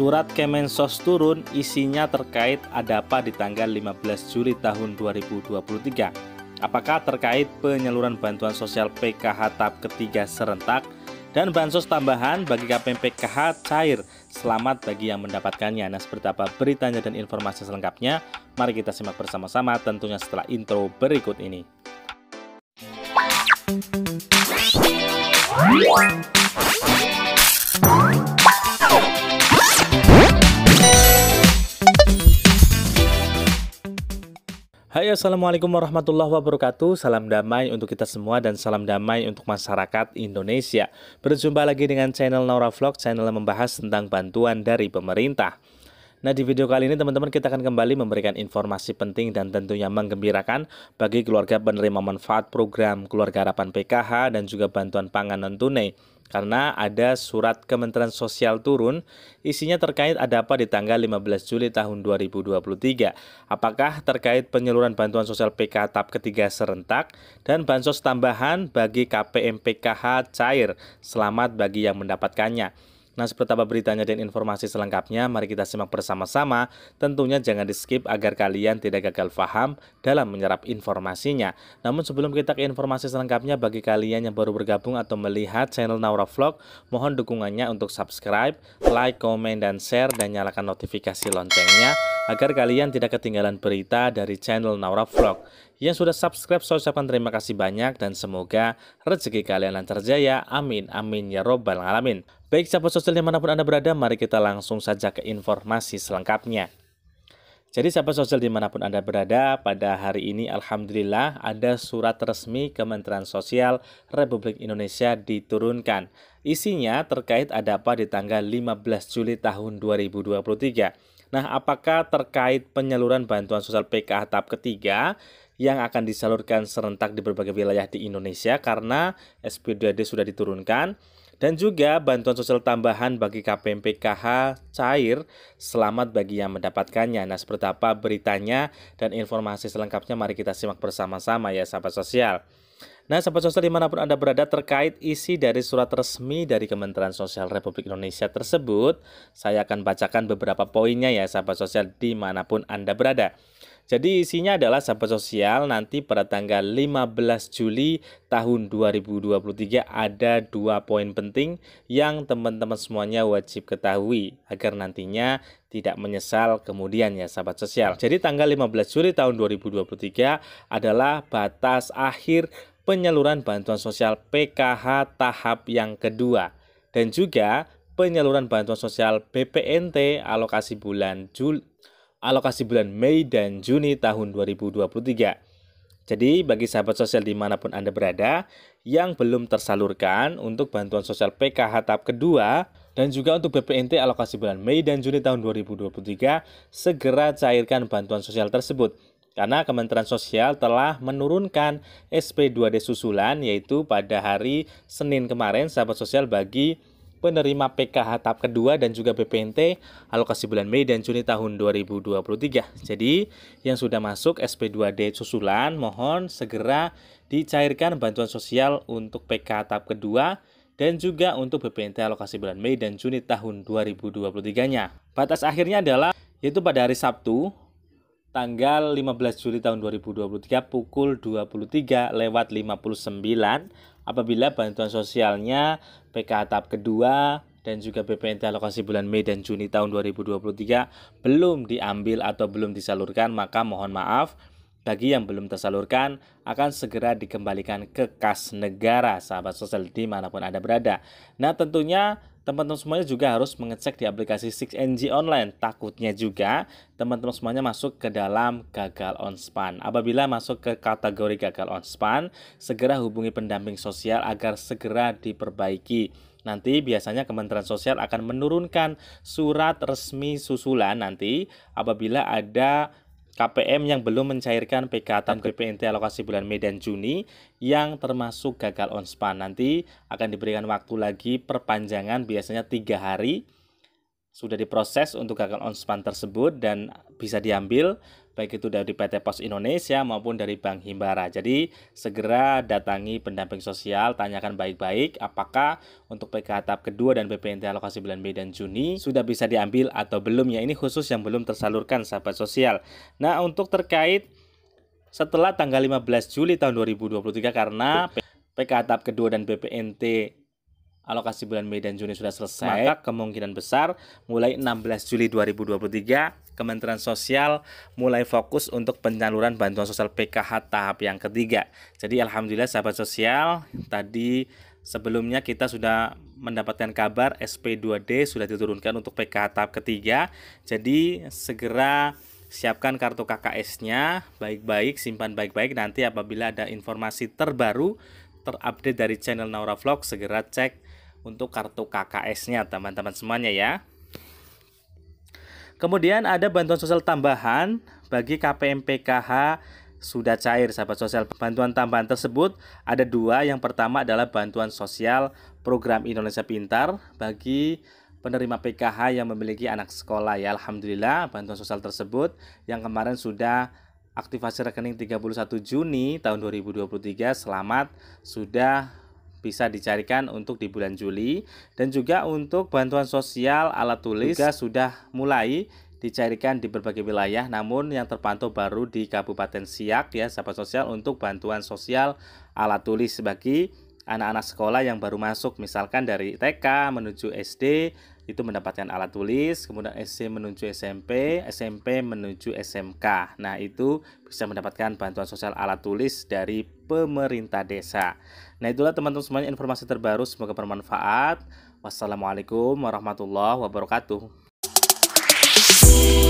Surat Kemensos turun isinya terkait ada apa di tanggal 15 Juli tahun 2023. Apakah terkait penyaluran bantuan sosial PKH tahap ketiga serentak dan bansos tambahan bagi KPM PKH cair. Selamat bagi yang mendapatkannya. Nah, seperti apa beritanya dan informasi selengkapnya? Mari kita simak bersama-sama tentunya setelah intro berikut ini. Assalamualaikum warahmatullahi wabarakatuh Salam damai untuk kita semua dan salam damai untuk masyarakat Indonesia Berjumpa lagi dengan channel Naura Vlog Channel yang membahas tentang bantuan dari pemerintah Nah di video kali ini teman-teman kita akan kembali memberikan informasi penting dan tentunya menggembirakan bagi keluarga penerima manfaat program keluarga harapan PKH dan juga bantuan pangan non tunai karena ada surat Kementerian Sosial turun isinya terkait ada apa di tanggal 15 Juli tahun 2023 apakah terkait penyaluran bantuan sosial PKH tahap ketiga serentak dan bansos tambahan bagi KPM PKH cair selamat bagi yang mendapatkannya Nah, seperti apa beritanya dan informasi selengkapnya, mari kita simak bersama-sama. Tentunya jangan di-skip agar kalian tidak gagal paham dalam menyerap informasinya. Namun sebelum kita ke informasi selengkapnya, bagi kalian yang baru bergabung atau melihat channel Naura Vlog, mohon dukungannya untuk subscribe, like, komen, dan share, dan nyalakan notifikasi loncengnya agar kalian tidak ketinggalan berita dari channel Naura Vlog. Yang sudah subscribe saya ucapkan terima kasih banyak dan semoga rezeki kalian lancar jaya. Amin amin ya robbal alamin. Baik sahabat sosial dimanapun Anda berada, mari kita langsung saja ke informasi selengkapnya. Jadi sahabat sosial dimanapun Anda berada, pada hari ini Alhamdulillah ada surat resmi Kementerian Sosial Republik Indonesia diturunkan. Isinya terkait ada apa di tanggal 15 Juli tahun 2023. Nah, apakah terkait penyaluran bantuan sosial PKH tahap ketiga? yang akan disalurkan serentak di berbagai wilayah di Indonesia karena SP2D sudah diturunkan dan juga bantuan sosial tambahan bagi KPM PKH cair selamat bagi yang mendapatkannya. Nah, seperti apa beritanya dan informasi selengkapnya mari kita simak bersama-sama ya sahabat sosial. Nah, sahabat sosial dimanapun Anda berada terkait isi dari surat resmi dari Kementerian Sosial Republik Indonesia tersebut, saya akan bacakan beberapa poinnya ya sahabat sosial dimanapun Anda berada. Jadi isinya adalah sahabat sosial nanti pada tanggal 15 Juli tahun 2023 ada dua poin penting yang teman-teman semuanya wajib ketahui agar nantinya tidak menyesal kemudian ya sahabat sosial. Jadi tanggal 15 Juli tahun 2023 adalah batas akhir penyaluran bantuan sosial PKH tahap yang kedua dan juga penyaluran bantuan sosial BPNT alokasi bulan Juli alokasi bulan Mei dan Juni tahun 2023. Jadi bagi sahabat sosial dimanapun Anda berada yang belum tersalurkan untuk bantuan sosial PKH tahap kedua dan juga untuk BPNT alokasi bulan Mei dan Juni tahun 2023 segera cairkan bantuan sosial tersebut karena Kementerian Sosial telah menurunkan SP2D susulan yaitu pada hari Senin kemarin sahabat sosial bagi penerima PKH tahap kedua dan juga BPNT alokasi bulan Mei dan Juni tahun 2023. Jadi yang sudah masuk SP2D susulan mohon segera dicairkan bantuan sosial untuk PKH tahap kedua dan juga untuk BPNT alokasi bulan Mei dan Juni tahun 2023-nya. Batas akhirnya adalah yaitu pada hari Sabtu tanggal 15 Juli tahun 2023 pukul 23 lewat 59 apabila bantuan sosialnya PKH tahap kedua dan juga BPNT alokasi bulan Mei dan Juni tahun 2023 belum diambil atau belum disalurkan maka mohon maaf bagi yang belum tersalurkan akan segera dikembalikan ke kas negara sahabat sosial dimanapun Anda berada. Nah tentunya teman-teman semuanya juga harus mengecek di aplikasi 6NG Online. Takutnya juga teman-teman semuanya masuk ke dalam gagal on span. Apabila masuk ke kategori gagal on span, segera hubungi pendamping sosial agar segera diperbaiki. Nanti biasanya Kementerian Sosial akan menurunkan surat resmi susulan nanti apabila ada KPM yang belum mencairkan PK atau BPNT alokasi bulan Mei dan Juni yang termasuk gagal on span nanti akan diberikan waktu lagi perpanjangan biasanya tiga hari sudah diproses untuk gagal on span tersebut dan bisa diambil baik itu dari PT Pos Indonesia maupun dari Bank Himbara. Jadi segera datangi pendamping sosial, tanyakan baik-baik apakah untuk PKH tahap kedua dan BPNT alokasi bulan Mei dan Juni sudah bisa diambil atau belum ya. Ini khusus yang belum tersalurkan sahabat sosial. Nah, untuk terkait setelah tanggal 15 Juli tahun 2023 karena PKH tahap kedua dan BPNT alokasi bulan Mei dan Juni sudah selesai, maka kemungkinan besar mulai 16 Juli 2023 Kementerian Sosial mulai fokus untuk penyaluran bantuan sosial PKH tahap yang ketiga. Jadi alhamdulillah sahabat sosial tadi sebelumnya kita sudah mendapatkan kabar SP2D sudah diturunkan untuk PKH tahap ketiga. Jadi segera siapkan kartu KKS-nya baik-baik, simpan baik-baik nanti apabila ada informasi terbaru terupdate dari channel Naura Vlog segera cek untuk kartu KKS-nya teman-teman semuanya ya. Kemudian ada bantuan sosial tambahan bagi KPM PKH sudah cair sahabat sosial. Bantuan tambahan tersebut ada dua. Yang pertama adalah bantuan sosial program Indonesia Pintar bagi penerima PKH yang memiliki anak sekolah ya Alhamdulillah bantuan sosial tersebut yang kemarin sudah aktivasi rekening 31 Juni tahun 2023 selamat sudah bisa dicarikan untuk di bulan Juli dan juga untuk bantuan sosial alat tulis juga sudah mulai dicarikan di berbagai wilayah namun yang terpantau baru di Kabupaten Siak ya sahabat sosial untuk bantuan sosial alat tulis bagi anak-anak sekolah yang baru masuk misalkan dari TK menuju SD itu mendapatkan alat tulis, kemudian SC menuju SMP, SMP menuju SMK. Nah, itu bisa mendapatkan bantuan sosial alat tulis dari pemerintah desa. Nah itulah teman-teman semuanya informasi terbaru, semoga bermanfaat. Wassalamualaikum warahmatullahi wabarakatuh.